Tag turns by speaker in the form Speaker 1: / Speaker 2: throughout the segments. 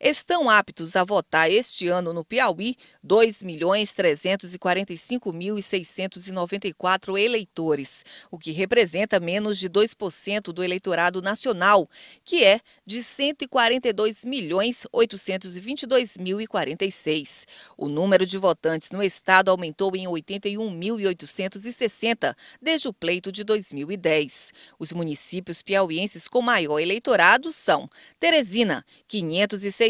Speaker 1: estão aptos a votar este ano no Piauí 2.345.694 eleitores, o que representa menos de 2% do eleitorado nacional, que é de 142.822.046. O número de votantes no estado aumentou em 81.860 desde o pleito de 2010. Os municípios piauienses com maior eleitorado são Teresina, 506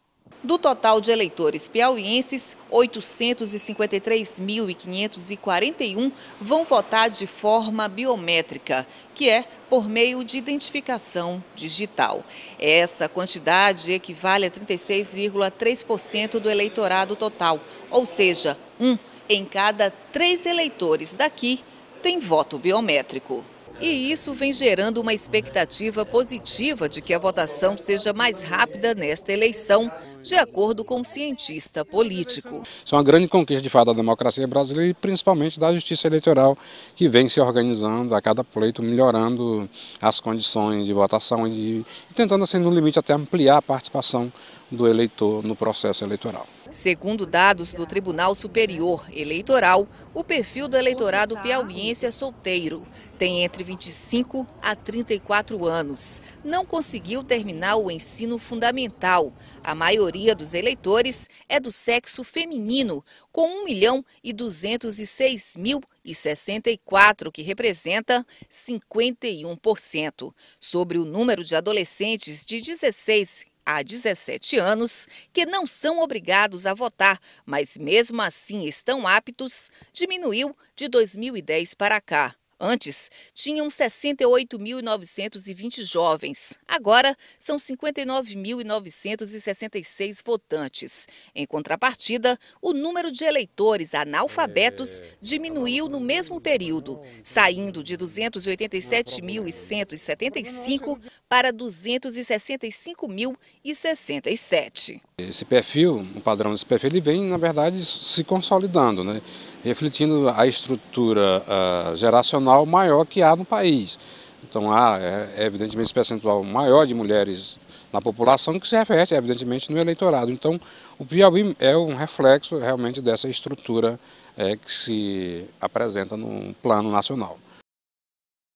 Speaker 1: Do total de eleitores piauienses, 853.541 vão votar de forma biométrica, que é por meio de identificação digital. Essa quantidade equivale a 36,3% do eleitorado total, ou seja, um em cada três eleitores daqui tem voto biométrico. E isso vem gerando uma expectativa positiva de que a votação seja mais rápida nesta eleição, de acordo com o um cientista político.
Speaker 2: Isso é uma grande conquista, de fato, da democracia brasileira e principalmente da justiça eleitoral, que vem se organizando a cada pleito, melhorando as condições de votação e, tentando, assim, no limite, até ampliar a participação do eleitor no processo eleitoral.
Speaker 1: Segundo dados do Tribunal Superior Eleitoral, o perfil do eleitorado piauiense é solteiro. Tem entre 25 a 34 anos. Não conseguiu terminar o ensino fundamental. A maioria dos eleitores é do sexo feminino, com 1 milhão e 206 mil e 64, que representa 51%. Sobre o número de adolescentes de 16 há 17 anos que não são obrigados a votar, mas mesmo assim estão aptos, diminuiu de 2010 para cá. Antes, tinham 68.920 jovens. Agora, são 59.966 votantes. Em contrapartida, o número de eleitores analfabetos é, diminuiu no mesmo período, saindo de 287.175 para 265.067.
Speaker 2: Esse perfil, o padrão desse perfil, ele vem, na verdade, se consolidando, né? refletindo a estrutura uh, geracional proporcional maior que há no país. Então há, é, é, evidentemente, esse percentual maior de mulheres na população que se reflete, evidentemente, no eleitorado. Então, o Piauí é um reflexo realmente dessa estrutura é, que se apresenta no plano nacional.